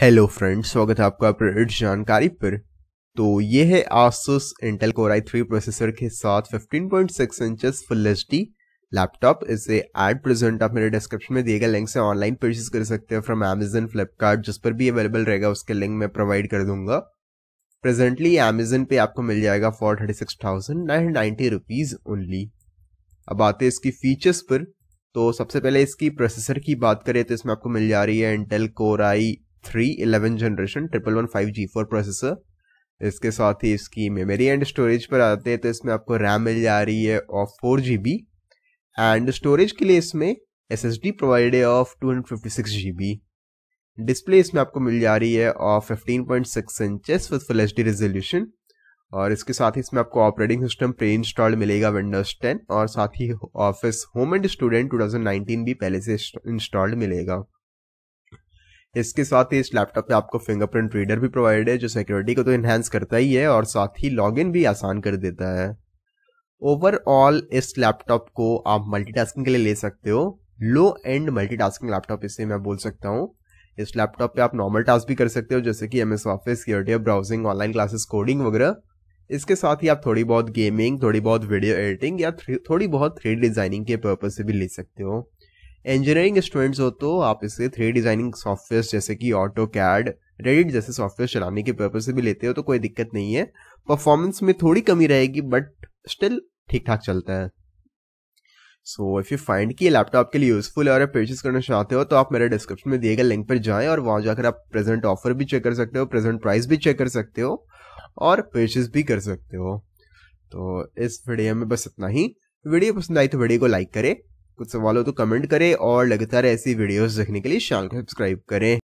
hello friend स्वागत है आपका अपग्रेड जानकारी पर तो ये है Asus Intel core i three processor के साथ 15.6 point six full H D laptop इसे एट प्रेजेंट आप मेरे डिस्क्रिप्शन में दिए गए लिंक से ऑनलाइन परचेज कर सकते हैं फ्रॉम अमेजन फ्लिपकार्ट जिस पर भी अवेलेबल रहेगा उसके लिंक मैं प्रोवाइड कर दूंगा प्रेजेंटली अमेजन पे आपको मिल जाएगा for thirty six thousand nine ninety rupees only अब आते हैं इसकी फीचर्स पर तो सबसे पहले इसकी प्रोसेसर की बात करें तो इसमें आपको मिल जा रही है Intel core i three eleven generation triple one five G four processor इसके साथ ही इसकी मेमोरी एंड स्टोरेज पर आते हैं तो इसमें आपको रैम मिल जा रही है of four G B and storage के लिए इसमें एस एस डी प्रोवाइड है of two hundred fifty six G B display इसमें आपको मिल जा रही है of fifteen point six inches with full H D resolution और इसके साथ ही इसमें आपको ऑपरेटिंग सिस्टम प्री इंस्टॉल्ड मिलेगा विंडोज टेन और साथ ही Office home and student two thousand nineteen भी पहले से इंस्टॉल्ड मिलेगा इसके साथ ही इस लैपटॉप में आपको फिंगरप्रिंट रीडर भी प्रोवाइड है जो सिक्योरिटी को तो इन्हेंस करता ही है और साथ ही लॉगिन भी आसान कर देता है ओवरऑल इस लैपटॉप को आप मल्टीटास्किंग के लिए ले सकते हो लो एंड मल्टीटास्किंग लैपटॉप इसे मैं बोल सकता हूँ इस लैपटॉप पे आप नॉर्मल टास्क भी कर सकते हो जैसे कि M S office browsing online classes coding वगैरह इसके साथ ही आप थोड़ी बहुत गेमिंग थोड़ी बहुत वीडियो एडिटिंग या थोड़ी बहुत थ्री डिजाइनिंग के पर्पज से भी ले सकते हो इंजीनियरिंग स्टूडेंट्स हो तो आप इसे थ्री डिजाइनिंग सॉफ्टवेयर जैसे कि ऑटो कैड रेडिट जैसे सॉफ्टवेयर चलाने के पर्पज से भी लेते हो तो कोई दिक्कत नहीं है परफॉर्मेंस में थोड़ी कमी रहेगी बट स्टिल ठीक ठाक चलता है सो इफ़ यू फाइंड कि ये लैपटॉप के लिए यूज़फुल है और आप परचेज करना चाहते हो तो आप मेरे डिस्क्रिप्शन में दिए गए लिंक पर जाएं और वहां जाकर आप प्रेजेंट ऑफर भी चेक कर सकते हो प्रेजेंट प्राइस भी चेक कर सकते हो और परचेज भी कर सकते हो तो इस वीडियो में बस इतना ही वीडियो पसंद आई तो वीडियो को लाइक करें कुछ सवाल हो तो कमेंट करें और लगातार ऐसी वीडियोस देखने के लिए चैनल को सब्सक्राइब करें